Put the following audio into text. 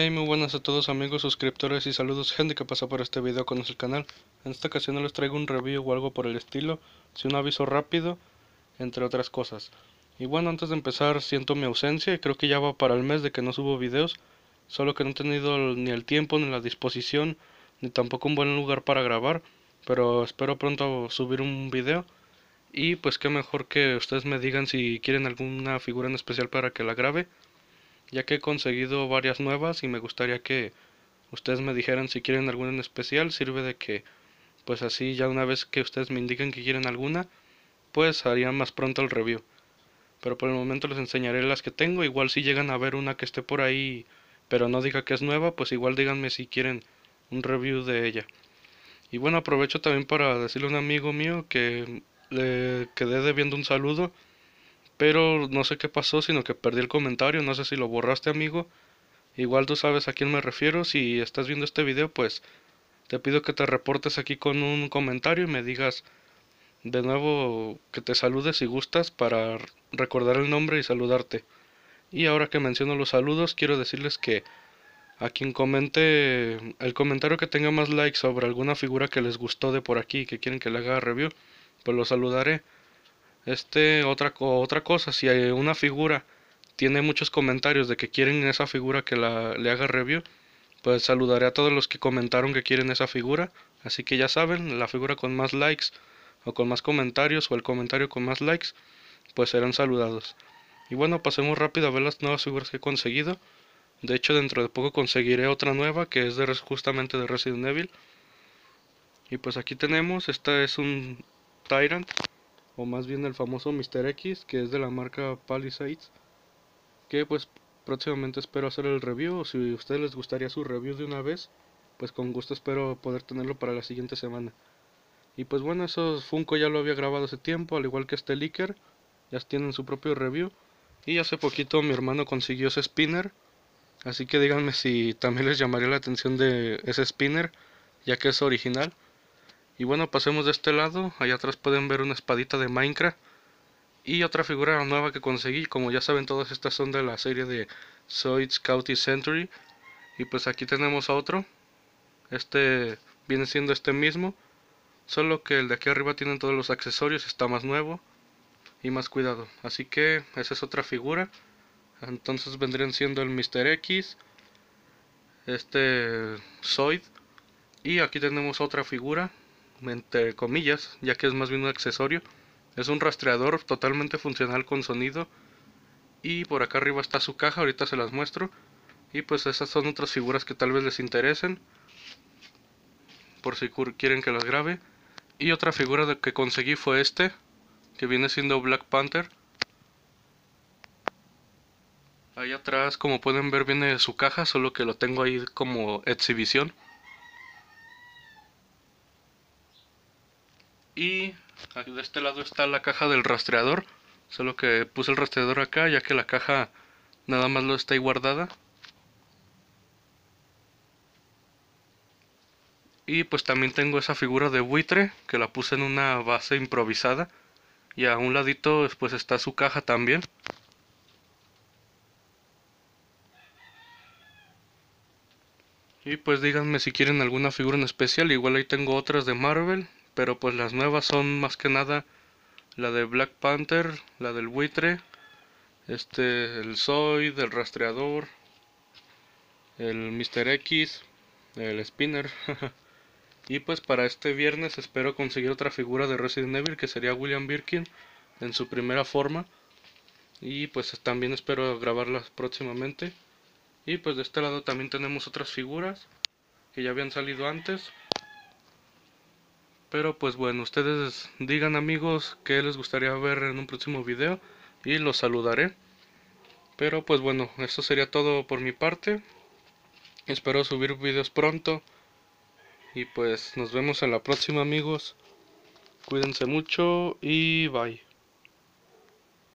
Hey, muy buenas a todos amigos, suscriptores y saludos gente que pasa por este video con el canal. En esta ocasión les traigo un review o algo por el estilo, si un aviso rápido, entre otras cosas. Y bueno, antes de empezar siento mi ausencia y creo que ya va para el mes de que no subo videos, solo que no he tenido ni el tiempo, ni la disposición, ni tampoco un buen lugar para grabar, pero espero pronto subir un video. Y pues qué mejor que ustedes me digan si quieren alguna figura en especial para que la grabe ya que he conseguido varias nuevas y me gustaría que ustedes me dijeran si quieren alguna en especial, sirve de que pues así ya una vez que ustedes me indiquen que quieren alguna, pues harían más pronto el review. Pero por el momento les enseñaré las que tengo, igual si llegan a ver una que esté por ahí, pero no diga que es nueva, pues igual díganme si quieren un review de ella. Y bueno, aprovecho también para decirle a un amigo mío que le quedé debiendo un saludo pero no sé qué pasó, sino que perdí el comentario. No sé si lo borraste, amigo. Igual tú sabes a quién me refiero. Si estás viendo este video, pues te pido que te reportes aquí con un comentario y me digas de nuevo que te saludes y gustas para recordar el nombre y saludarte. Y ahora que menciono los saludos, quiero decirles que a quien comente el comentario que tenga más likes sobre alguna figura que les gustó de por aquí y que quieren que le haga review, pues lo saludaré. Este, otra, otra cosa, si hay una figura tiene muchos comentarios de que quieren esa figura que la, le haga review, pues saludaré a todos los que comentaron que quieren esa figura. Así que ya saben, la figura con más likes o con más comentarios o el comentario con más likes, pues serán saludados. Y bueno, pasemos rápido a ver las nuevas figuras que he conseguido. De hecho, dentro de poco conseguiré otra nueva que es de, justamente de Resident Evil. Y pues aquí tenemos, esta es un Tyrant o más bien el famoso Mr. X, que es de la marca Palisades, que pues próximamente espero hacer el review, o si a ustedes les gustaría su review de una vez, pues con gusto espero poder tenerlo para la siguiente semana. Y pues bueno, eso Funko ya lo había grabado hace tiempo, al igual que este Licker, ya tienen su propio review. Y hace poquito mi hermano consiguió ese spinner, así que díganme si también les llamaría la atención de ese spinner, ya que es original. Y bueno, pasemos de este lado. Allá atrás pueden ver una espadita de Minecraft. Y otra figura nueva que conseguí. Como ya saben, todas estas son de la serie de Zoids County Century. Y pues aquí tenemos a otro. Este viene siendo este mismo. Solo que el de aquí arriba tienen todos los accesorios. Está más nuevo. Y más cuidado. Así que esa es otra figura. Entonces vendrían siendo el Mr. X, este Zoid. Y aquí tenemos otra figura entre comillas, ya que es más bien un accesorio. Es un rastreador totalmente funcional con sonido. Y por acá arriba está su caja, ahorita se las muestro. Y pues esas son otras figuras que tal vez les interesen. Por si quieren que las grabe. Y otra figura que conseguí fue este, que viene siendo Black Panther. Ahí atrás, como pueden ver, viene su caja, solo que lo tengo ahí como exhibición. Y de este lado está la caja del rastreador. Solo que puse el rastreador acá ya que la caja nada más lo está ahí guardada. Y pues también tengo esa figura de buitre que la puse en una base improvisada. Y a un ladito después pues, está su caja también. Y pues díganme si quieren alguna figura en especial. Igual ahí tengo otras de Marvel pero pues las nuevas son más que nada la de Black Panther, la del buitre, este, el Zoid, el rastreador, el Mr. X, el Spinner. y pues para este viernes espero conseguir otra figura de Resident Evil que sería William Birkin en su primera forma. Y pues también espero grabarlas próximamente. Y pues de este lado también tenemos otras figuras que ya habían salido antes. Pero pues bueno, ustedes digan amigos qué les gustaría ver en un próximo video y los saludaré. Pero pues bueno, esto sería todo por mi parte. Espero subir videos pronto. Y pues nos vemos en la próxima amigos. Cuídense mucho y bye.